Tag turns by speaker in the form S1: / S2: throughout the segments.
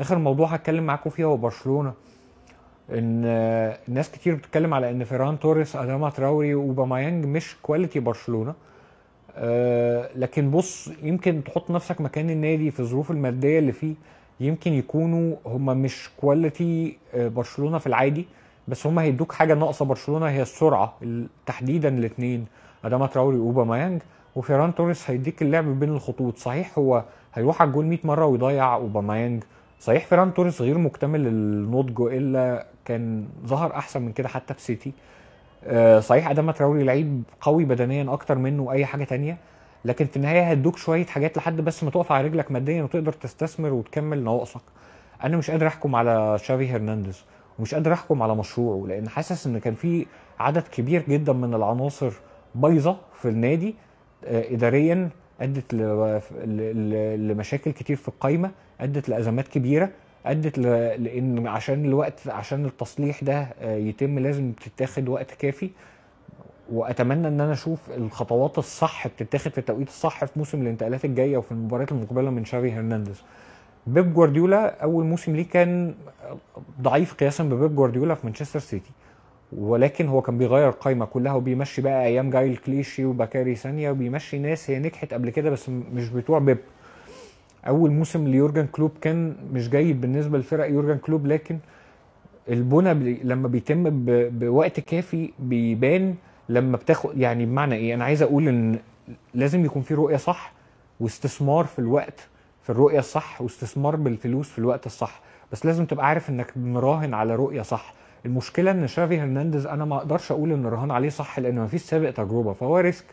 S1: اخر موضوع هتكلم معاكم فيه هو برشلونه ان آه، ناس كتير بتتكلم على ان فيران توريس اداما تراوري وباميانج مش كواليتي برشلونه أه لكن بص يمكن تحط نفسك مكان النادي في الظروف الماديه اللي فيه يمكن يكونوا هم مش كواليتي آه، برشلونه في العادي بس هم هيدوك حاجه ناقصه برشلونه هي السرعه تحديدا الاثنين اداما تراوري واوباميانج وفيران توريس هيديك اللعب بين الخطوط صحيح هو هيروح على الجول 100 مره ويضيع اوباميانج صحيح فيران توريس غير مكتمل النضج الا كان ظهر احسن من كده حتى في سيتي آه، صحيح ادم تراوري لعيب قوي بدنيا اكتر منه اي حاجه تانية لكن في النهايه هيدوك شويه حاجات لحد بس ما تقف على رجلك ماديا وتقدر تستثمر وتكمل نواقصك انا مش قادر احكم على شافي هرنانديز ومش قادر احكم على مشروعه لان حاسس ان كان في عدد كبير جدا من العناصر بايظه في النادي آه، اداريا ادت لمشاكل كتير في القايمه ادت لازمات كبيره ادت لان عشان الوقت عشان التصليح ده آه، يتم لازم تتاخد وقت كافي واتمنى ان انا اشوف الخطوات الصح بتتاخد في التوقيت الصح في موسم الانتقالات الجايه وفي المباريات المقبله من شافي هرنانديز بيب جوارديولا اول موسم ليه كان ضعيف قياسا ببيب جوارديولا في مانشستر سيتي ولكن هو كان بيغير القايمه كلها وبيمشي بقى ايام جايل كليشي وبكاري ثانيه وبيمشي ناس هي نجحت قبل كده بس مش بتوع بيب اول موسم ليورجن كلوب كان مش جيد بالنسبه لفرق يورجن كلوب لكن البنى لما بيتم بوقت كافي بيبان لما بتاخد يعني بمعنى ايه انا عايز اقول ان لازم يكون في رؤيه صح واستثمار في الوقت في الرؤيه الصح واستثمار بالفلوس في الوقت الصح بس لازم تبقى عارف انك مراهن على رؤيه صح المشكله ان شافي هرنانديز انا ما اقدرش اقول ان الرهان عليه صح لان ما فيش سابق تجربه فهو ريسك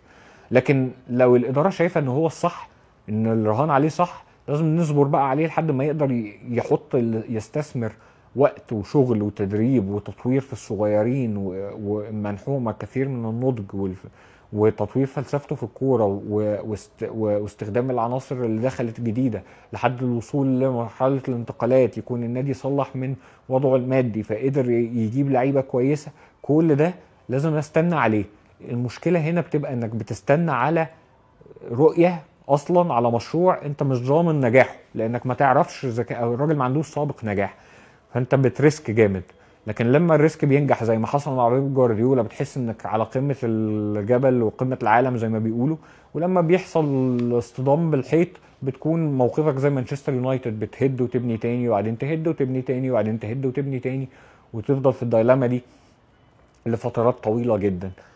S1: لكن لو الاداره شايفه ان هو الصح ان الرهان عليه صح لازم نصبر بقى عليه لحد ما يقدر يحط يستثمر وقت وشغل وتدريب وتطوير في الصغيرين ومنحومه كثير من النضج وتطوير فلسفته في الكوره واستخدام العناصر اللي دخلت جديده لحد الوصول لمرحله الانتقالات يكون النادي صلح من وضعه المادي فقدر يجيب لعيبه كويسه كل ده لازم استنى عليه المشكله هنا بتبقى انك بتستنى على رؤيه اصلا على مشروع انت مش ضامن نجاحه لانك ما تعرفش اذا الراجل ما عندوش سابق نجاح فانت بتريسك جامد لكن لما الريسك بينجح زي ما حصل مع بيب جوارديولا بتحس انك على قمه الجبل وقمه العالم زي ما بيقولوا ولما بيحصل اصطدام بالحيط بتكون موقفك زي مانشستر يونايتد بتهد وتبني تاني وبعدين تهد وتبني تاني وبعدين تهد وتبني تاني وتفضل في الديلاما دي لفترات طويله جدا